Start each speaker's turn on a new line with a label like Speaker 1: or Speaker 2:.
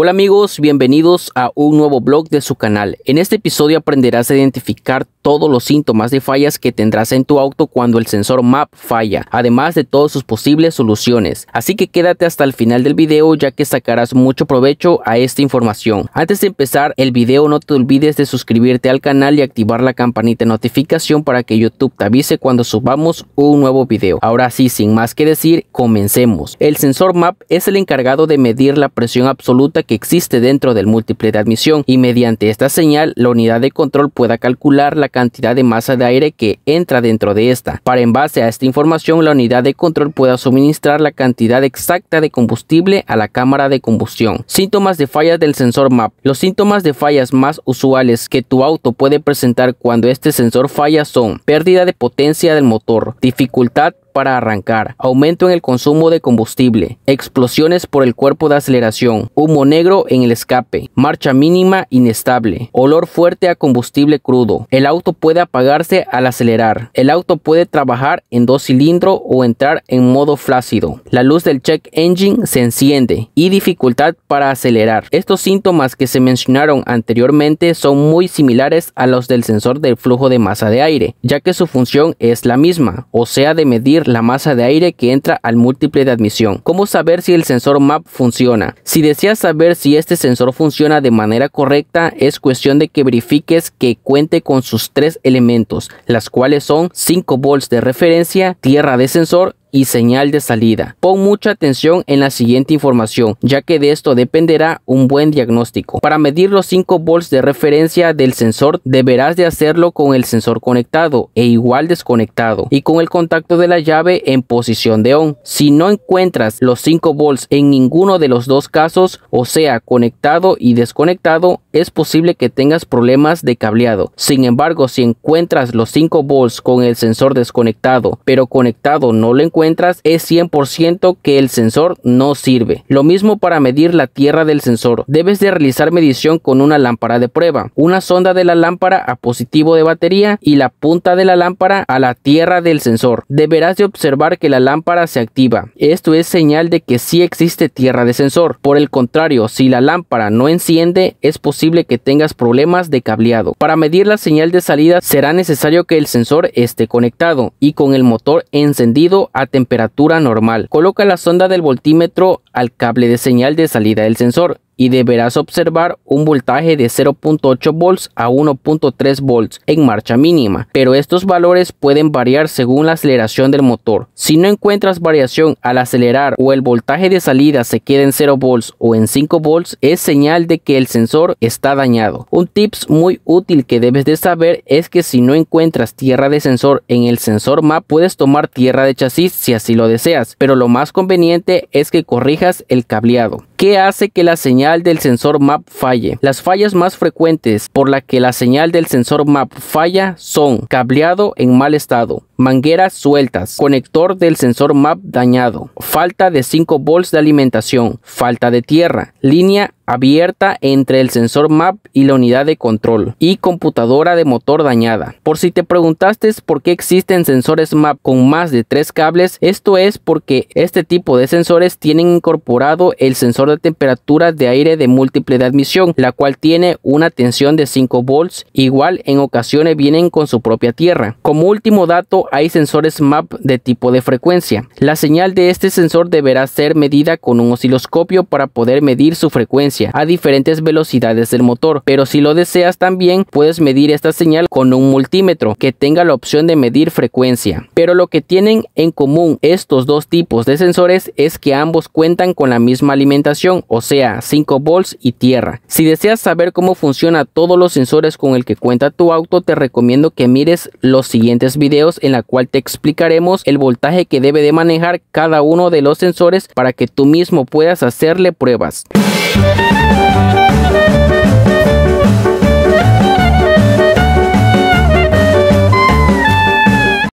Speaker 1: Hola amigos, bienvenidos a un nuevo blog de su canal. En este episodio aprenderás a identificar todos los síntomas de fallas que tendrás en tu auto cuando el sensor MAP falla, además de todas sus posibles soluciones. Así que quédate hasta el final del video ya que sacarás mucho provecho a esta información. Antes de empezar el video no te olvides de suscribirte al canal y activar la campanita de notificación para que YouTube te avise cuando subamos un nuevo video. Ahora sí, sin más que decir, comencemos. El sensor MAP es el encargado de medir la presión absoluta que existe dentro del múltiple de admisión y mediante esta señal la unidad de control pueda calcular la cantidad de masa de aire que entra dentro de esta. Para en base a esta información la unidad de control pueda suministrar la cantidad exacta de combustible a la cámara de combustión. Síntomas de fallas del sensor MAP. Los síntomas de fallas más usuales que tu auto puede presentar cuando este sensor falla son pérdida de potencia del motor, dificultad para arrancar, aumento en el consumo de combustible, explosiones por el cuerpo de aceleración, humo negro en el escape, marcha mínima inestable, olor fuerte a combustible crudo. El auto puede apagarse al acelerar. El auto puede trabajar en dos cilindros o entrar en modo flácido. La luz del check engine se enciende y dificultad para acelerar. Estos síntomas que se mencionaron anteriormente son muy similares a los del sensor del flujo de masa de aire, ya que su función es la misma, o sea de medir la masa de aire que entra al múltiple de admisión. ¿Cómo saber si el sensor MAP funciona? Si deseas saber si este sensor funciona de manera correcta, es cuestión de que verifiques que cuente con sus tres elementos, las cuales son 5 volts de referencia, tierra de sensor y señal de salida. Pon mucha atención en la siguiente información, ya que de esto dependerá un buen diagnóstico. Para medir los 5 volts de referencia del sensor, deberás de hacerlo con el sensor conectado e igual desconectado y con el contacto de la llave en posición de on. Si no encuentras los 5 volts en ninguno de los dos casos, o sea, conectado y desconectado, es posible que tengas problemas de cableado. Sin embargo, si encuentras los 5 volts con el sensor desconectado, pero conectado no lo encuentras, encuentras es 100% que el sensor no sirve. Lo mismo para medir la tierra del sensor. Debes de realizar medición con una lámpara de prueba, una sonda de la lámpara a positivo de batería y la punta de la lámpara a la tierra del sensor. Deberás de observar que la lámpara se activa. Esto es señal de que sí existe tierra de sensor. Por el contrario, si la lámpara no enciende, es posible que tengas problemas de cableado. Para medir la señal de salida será necesario que el sensor esté conectado y con el motor encendido a temperatura normal. Coloca la sonda del voltímetro al cable de señal de salida del sensor y deberás observar un voltaje de 0.8 volts a 1.3 volts en marcha mínima, pero estos valores pueden variar según la aceleración del motor. Si no encuentras variación al acelerar o el voltaje de salida se queda en 0 volts o en 5 volts, es señal de que el sensor está dañado. Un tips muy útil que debes de saber es que si no encuentras tierra de sensor en el sensor map, puedes tomar tierra de chasis si así lo deseas, pero lo más conveniente es que corrijas el cableado. ¿Qué hace que la señal del sensor MAP falle. Las fallas más frecuentes por la que la señal del sensor MAP falla son cableado en mal estado, mangueras sueltas, conector del sensor MAP dañado, falta de 5 volts de alimentación, falta de tierra, línea abierta entre el sensor MAP y la unidad de control y computadora de motor dañada. Por si te preguntaste por qué existen sensores MAP con más de 3 cables, esto es porque este tipo de sensores tienen incorporado el sensor de temperatura de aire de múltiple de admisión, la cual tiene una tensión de 5 volts, igual en ocasiones vienen con su propia tierra. Como último dato, hay sensores MAP de tipo de frecuencia. La señal de este sensor deberá ser medida con un osciloscopio para poder medir su frecuencia a diferentes velocidades del motor, pero si lo deseas también puedes medir esta señal con un multímetro que tenga la opción de medir frecuencia. Pero lo que tienen en común estos dos tipos de sensores es que ambos cuentan con la misma alimentación, o sea, 5 volts y tierra. Si deseas saber cómo funciona todos los sensores con el que cuenta tu auto, te recomiendo que mires los siguientes videos en la cual te explicaremos el voltaje que debe de manejar cada uno de los sensores para que tú mismo puedas hacerle pruebas.